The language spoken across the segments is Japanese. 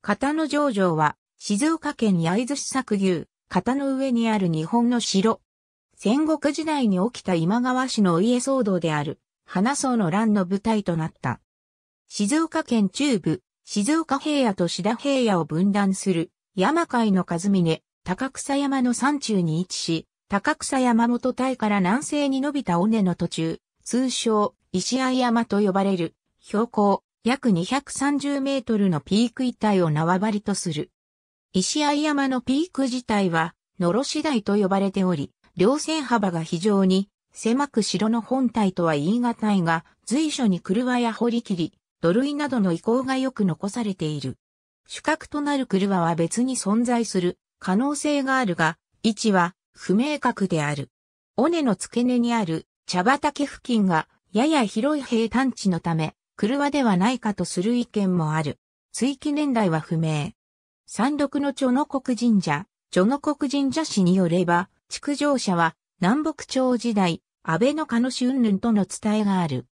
片野城城は、静岡県焼津市作牛、片の上にある日本の城。戦国時代に起きた今川氏のお家騒動である、花荘の乱の舞台となった。静岡県中部、静岡平野と志田平野を分断する、山海の和峰、高草山の山中に位置し、高草山本体から南西に伸びた尾根の途中、通称、石合山と呼ばれる、標高約230メートルのピーク一帯を縄張りとする。石合山のピーク自体は、のろし台と呼ばれており、両線幅が非常に狭く城の本体とは言い難いが、随所に車や掘り切り、土塁などの遺構がよく残されている。主角となる車は別に存在する可能性があるが、位置は不明確である。尾根の付け根にある茶畑付近がやや広い平坦地のため、車ではないかとする意見もある。追記年代は不明。山麓の著の国神社、著の国神社史によれば、築城者は南北朝時代、安倍の鹿の春雲との伝えがある。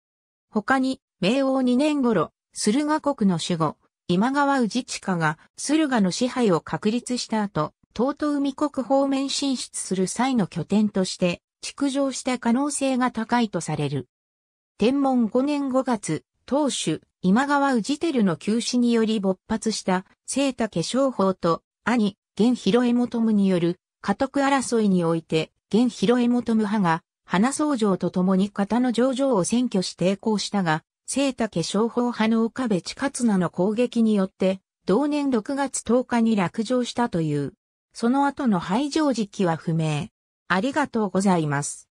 他に、明王2年頃、駿河国の守護、今川氏下が駿河の支配を確立した後、東都海国方面進出する際の拠点として、築城した可能性が高いとされる。天文5年5月、当主、今川氏ルの急死により勃発した聖武粧法と兄、玄広江元夢による家督争いにおいて、玄広江元夢派が、花僧城と共に方の上場を占拠し抵抗したが、聖武粧法派の岡部千勝名の攻撃によって、同年6月10日に落城したという。その後の廃城時期は不明。ありがとうございます。